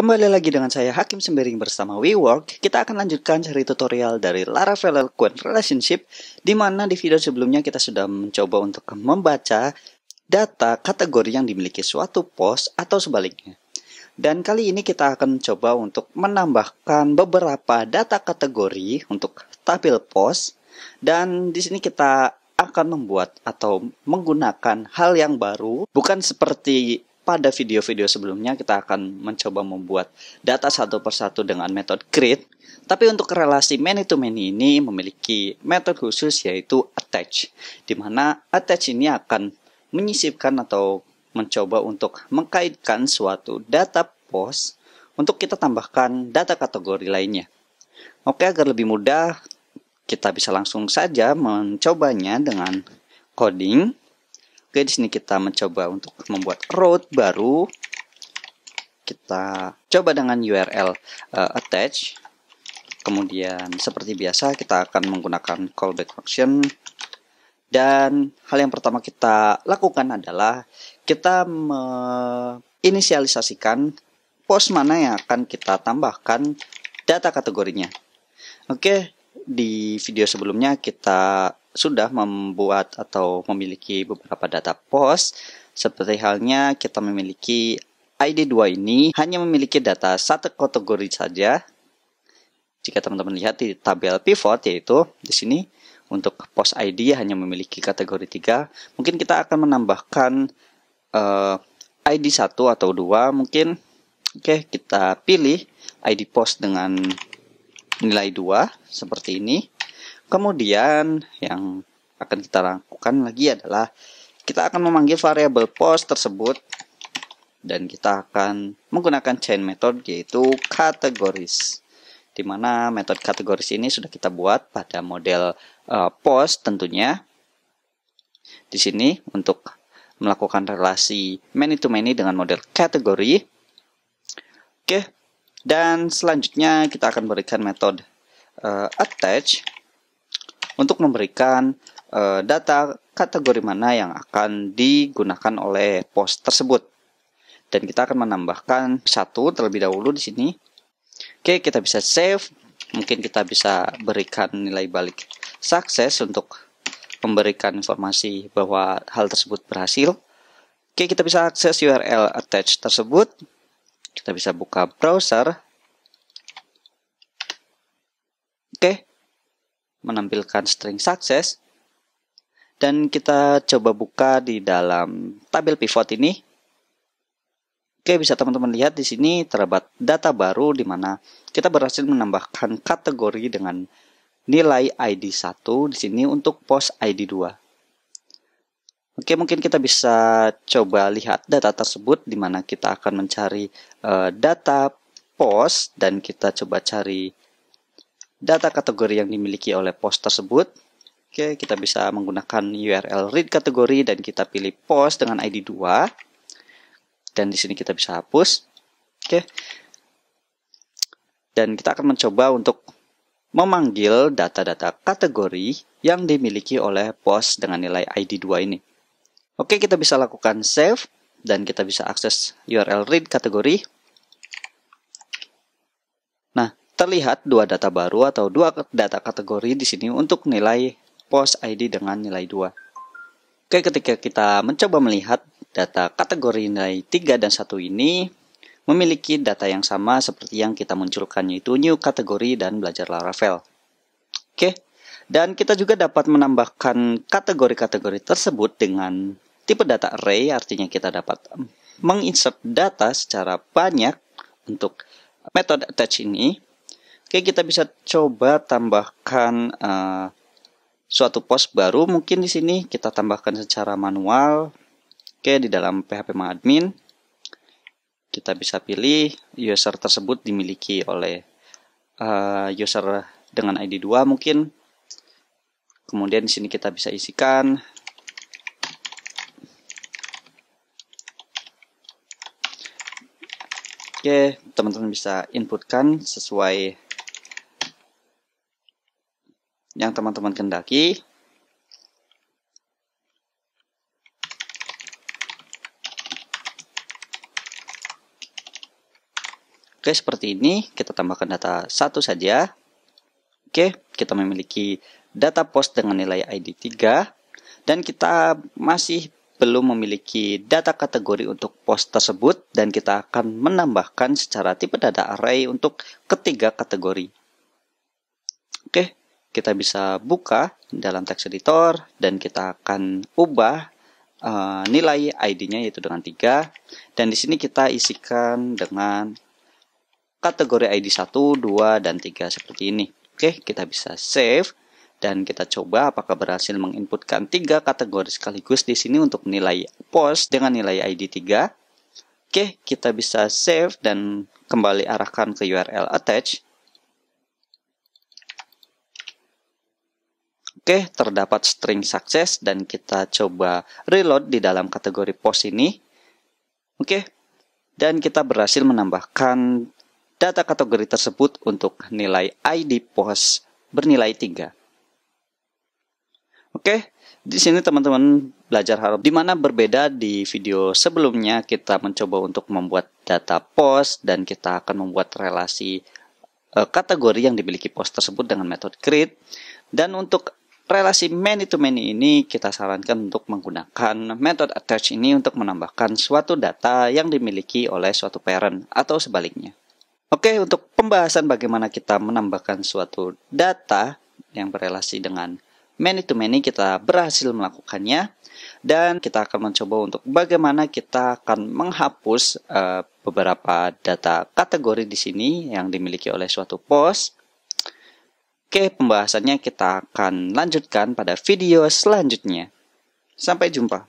Kembali lagi dengan saya Hakim Sembering bersama WeWork. Kita akan lanjutkan seri tutorial dari Laravel Eloquent Relationship di mana di video sebelumnya kita sudah mencoba untuk membaca data kategori yang dimiliki suatu post atau sebaliknya. Dan kali ini kita akan coba untuk menambahkan beberapa data kategori untuk tabel post dan di sini kita akan membuat atau menggunakan hal yang baru bukan seperti pada video-video sebelumnya kita akan mencoba membuat data satu persatu dengan metode create. Tapi untuk relasi many to many ini memiliki metode khusus yaitu attach. Di mana attach ini akan menyisipkan atau mencoba untuk mengkaitkan suatu data post untuk kita tambahkan data kategori lainnya. Oke, agar lebih mudah kita bisa langsung saja mencobanya dengan coding Oke, di sini kita mencoba untuk membuat route baru. Kita coba dengan URL uh, eh, attach. Kemudian seperti biasa kita akan menggunakan callback function. Dan hal yang pertama kita lakukan adalah kita menginisialisasikan post mana yang akan kita tambahkan data kategorinya. Oke, di video sebelumnya kita sudah membuat atau memiliki beberapa data pos, seperti halnya kita memiliki ID2 ini hanya memiliki data satu kategori saja. Jika teman-teman lihat di tabel pivot yaitu di sini untuk pos ID hanya memiliki kategori 3, mungkin kita akan menambahkan uh, ID 1 atau 2 mungkin. Oke, okay, kita pilih ID pos dengan nilai 2 seperti ini. Kemudian yang akan kita lakukan lagi adalah kita akan memanggil variabel post tersebut dan kita akan menggunakan chain method yaitu kategoris di mana metode kategoris ini sudah kita buat pada model uh, post tentunya di sini untuk melakukan relasi many to many dengan model kategori oke dan selanjutnya kita akan berikan metode uh, attach untuk memberikan uh, data kategori mana yang akan digunakan oleh post tersebut. Dan kita akan menambahkan satu terlebih dahulu di sini. Oke, kita bisa save. Mungkin kita bisa berikan nilai balik sukses untuk memberikan informasi bahwa hal tersebut berhasil. Oke, kita bisa akses URL attach tersebut. Kita bisa buka browser menampilkan string success dan kita coba buka di dalam tabel pivot ini. Oke, bisa teman-teman lihat di sini terdapat data baru di mana kita berhasil menambahkan kategori dengan nilai ID 1 di sini untuk pos ID 2. Oke, mungkin kita bisa coba lihat data tersebut di mana kita akan mencari uh, data pos dan kita coba cari data kategori yang dimiliki oleh post tersebut. Oke, kita bisa menggunakan URL read kategori dan kita pilih post dengan ID 2. Dan di sini kita bisa hapus. Oke. Dan kita akan mencoba untuk memanggil data-data kategori yang dimiliki oleh post dengan nilai ID 2 ini. Oke, kita bisa lakukan save dan kita bisa akses URL read kategori terlihat dua data baru atau dua data kategori di sini untuk nilai post ID dengan nilai 2. Oke, ketika kita mencoba melihat data kategori nilai 3 dan 1 ini memiliki data yang sama seperti yang kita munculkan yaitu new kategori dan belajar Laravel. Oke, dan kita juga dapat menambahkan kategori-kategori tersebut dengan tipe data array, artinya kita dapat menginsert data secara banyak untuk metode attach ini Oke, kita bisa coba tambahkan uh, suatu pos baru. Mungkin di sini kita tambahkan secara manual. Oke, di dalam PHP admin kita bisa pilih user tersebut dimiliki oleh uh, user dengan ID 2 mungkin. Kemudian di sini kita bisa isikan Oke, teman-teman bisa inputkan sesuai yang teman-teman kendaki. Oke, seperti ini kita tambahkan data satu saja. Oke, kita memiliki data post dengan nilai ID 3 dan kita masih belum memiliki data kategori untuk post tersebut dan kita akan menambahkan secara tipe data array untuk ketiga kategori. Oke, kita bisa buka dalam text editor dan kita akan ubah uh, nilai ID-nya yaitu dengan 3 dan di sini kita isikan dengan kategori ID 1, 2 dan 3 seperti ini. Oke, kita bisa save dan kita coba apakah berhasil menginputkan tiga kategori sekaligus di sini untuk nilai post dengan nilai ID 3. Oke, kita bisa save dan kembali arahkan ke URL attach Oke, terdapat string sukses dan kita coba reload di dalam kategori post ini. Oke, dan kita berhasil menambahkan data kategori tersebut untuk nilai ID post bernilai 3. Oke, di sini teman-teman belajar harap di mana berbeda di video sebelumnya kita mencoba untuk membuat data post dan kita akan membuat relasi eh, kategori yang dimiliki post tersebut dengan metode create. Dan untuk relasi many to many ini kita sarankan untuk menggunakan method attach ini untuk menambahkan suatu data yang dimiliki oleh suatu parent atau sebaliknya. Oke, untuk pembahasan bagaimana kita menambahkan suatu data yang berelasi dengan many to many kita berhasil melakukannya dan kita akan mencoba untuk bagaimana kita akan menghapus uh, beberapa data kategori di sini yang dimiliki oleh suatu post Oke, pembahasannya kita akan lanjutkan pada video selanjutnya. Sampai jumpa.